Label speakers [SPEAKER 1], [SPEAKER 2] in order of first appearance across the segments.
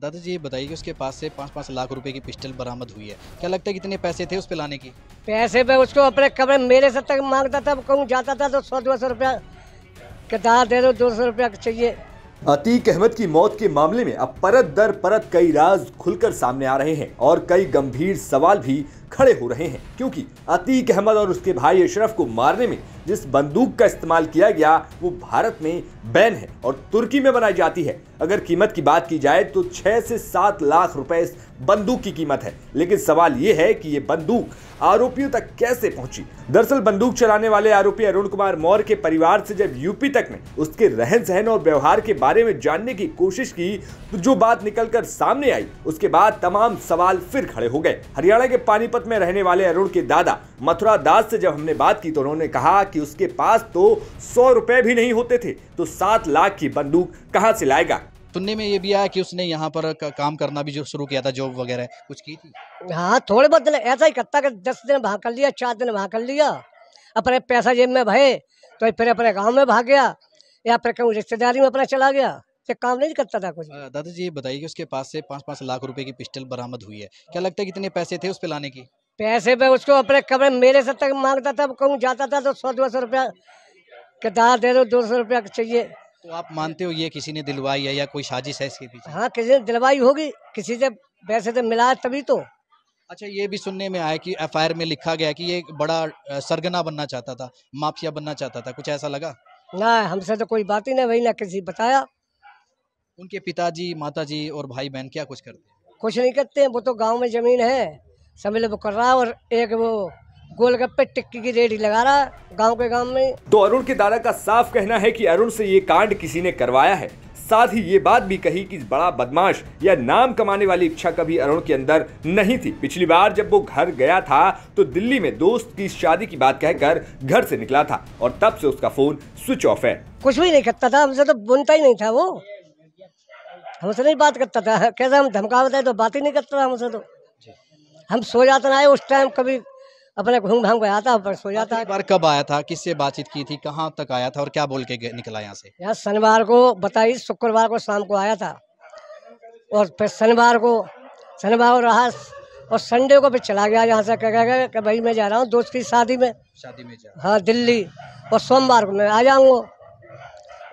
[SPEAKER 1] दादाजी ये बताइए कि उसके पास से पाँच पाँच लाख रुपए की पिस्टल बरामद हुई है क्या लगता है कितने पैसे थे उस पर लाने की
[SPEAKER 2] पैसे पे उसको अपने कमरे मेरे से तक मांगता था कहूँ जाता था तो सौ दो सौ रुपया किताब दे दो दो सौ रुपया चाहिए
[SPEAKER 3] अतीक अहमद की मौत के मामले में अब परत दर परत कई राज खुलकर सामने आ रहे हैं और कई गंभीर सवाल भी खड़े हो रहे हैं क्योंकि अतीक अहमद और उसके भाई अशरफ को मारने में जिस बंदूक का इस्तेमाल किया गया वो भारत में बैन है और तुर्की में बनाई जाती है अगर कीमत की बात की जाए तो छह से सात लाख रुपए इस बंदूक की कीमत है लेकिन सवाल ये है कि ये बंदूक आरोपियों तक कैसे पहुंची दरअसल बंदूक चलाने वाले आरोपी अरुण कुमार मौर्य के परिवार से जब यूपी तक ने उसके रहन सहन और व्यवहार के बारे में जानने की कोशिश की तो जो बात निकलकर सामने आई उसके बाद तमाम सवाल फिर खड़े हो गए हरियाणा के पानीपत सूरत में रहने वाले अरुण के दादा मथुरा दास से जब हमने बात की तो उन्होंने कहा कि उसके पास तो सौ रुपए भी नहीं होते थे तो सात लाख की बंदूक कहाँ से लाएगा
[SPEAKER 1] सुनने में ये भी आया कि उसने यहाँ पर काम करना भी जो शुरू किया था जॉब वगैरह कुछ की थी
[SPEAKER 2] हाँ थोड़े बहुत दिन ऐसा ही करता कर दस दिन वहाँ कर लिया चार दिन वहाँ कर लिया अपने पैसा जेब में भरे तो फिर अपने गांव में भाग गया या फिर कहीं रिश्तेदारी में अपना चला गया से काम नहीं करता था कुछ
[SPEAKER 1] दादाजी ये बताइए कि उसके पास से पाँच पाँच लाख रुपए की पिस्टल बरामद हुई है क्या लगता है कितने पैसे थे उस पर लाने की
[SPEAKER 2] पैसे पे उसको अपने कमरे मेरे से तक मांगता था कहूँ जाता था तो सौ दो सौ रुपया किताब दे दो दो सौ रुपया चाहिए
[SPEAKER 1] तो आप मानते हो ये किसी ने दिलवाई है या कोई साजिश है इसके पीछे
[SPEAKER 2] हाँ किसी ने दिलवाई होगी किसी से पैसे से मिला तभी तो अच्छा ये भी सुनने में आया कि एफ में
[SPEAKER 1] लिखा गया कि ये बड़ा सरगना बनना चाहता था माफिया बनना चाहता था कुछ ऐसा लगा ना
[SPEAKER 2] हमसे तो कोई बात ही नहीं वही ना किसी बताया
[SPEAKER 1] उनके पिताजी माताजी और भाई
[SPEAKER 3] बहन क्या कुछ करते
[SPEAKER 2] कुछ नहीं करते वो तो गांव में जमीन है समझ वो कर रहा और एक वो गोलगप्पे टिक्की की रेडी लगा रहा गांव के गांव में
[SPEAKER 3] तो अरुण के दादा का साफ कहना है कि अरुण से ये कांड किसी ने करवाया है साथ ही ये बात भी कही कि बड़ा बदमाश या नाम कमाने वाली इच्छा कभी अरुण के अंदर नहीं थी पिछली बार जब वो घर गया था तो दिल्ली में दोस्त की शादी की बात कहकर घर से निकला था और तब से उसका फोन स्विच ऑफ है
[SPEAKER 2] कुछ भी नहीं करता था हमसे तो बोलता ही नहीं था वो हमसे नहीं बात करता था कैसे हम धमका बताए तो बात ही नहीं करता था हमसे तो हम सो जाते ना उस टाइम कभी अपने घूम घाम गया था पर सो जाता है पर
[SPEAKER 1] कब आया था किससे बातचीत की थी कहाँ तक आया था और क्या बोल के निकला यहाँ से
[SPEAKER 2] यहाँ शनिवार को बताइए शुक्रवार को शाम को आया था और फिर शनिवार को शनिवार को रहा और संडे को फिर चला गया यहाँ से कह गया कि भाई मैं जा रहा हूँ दोस्त की शादी में शादी में जा हाँ दिल्ली और सोमवार को मैं आ जाऊँगा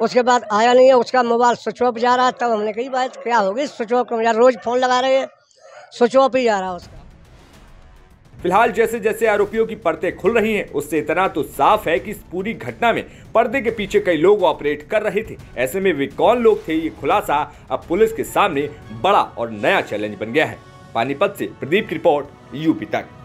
[SPEAKER 2] उसके बाद आया नहीं है उसका मोबाइल स्विच ऑफ जा रहा है तब हमने कही बात क्या होगी स्विच ऑफ रोज़ फ़ोन लगा रहे हैं स्विच ऑफ ही जा रहा है उसका
[SPEAKER 3] फिलहाल जैसे जैसे आरोपियों की परतें खुल रही हैं उससे इतना तो साफ है कि इस पूरी घटना में पर्दे के पीछे कई लोग ऑपरेट कर रहे थे ऐसे में वे कौन लोग थे ये खुलासा अब पुलिस के सामने बड़ा और नया चैलेंज बन गया है पानीपत से प्रदीप की रिपोर्ट यूपी तक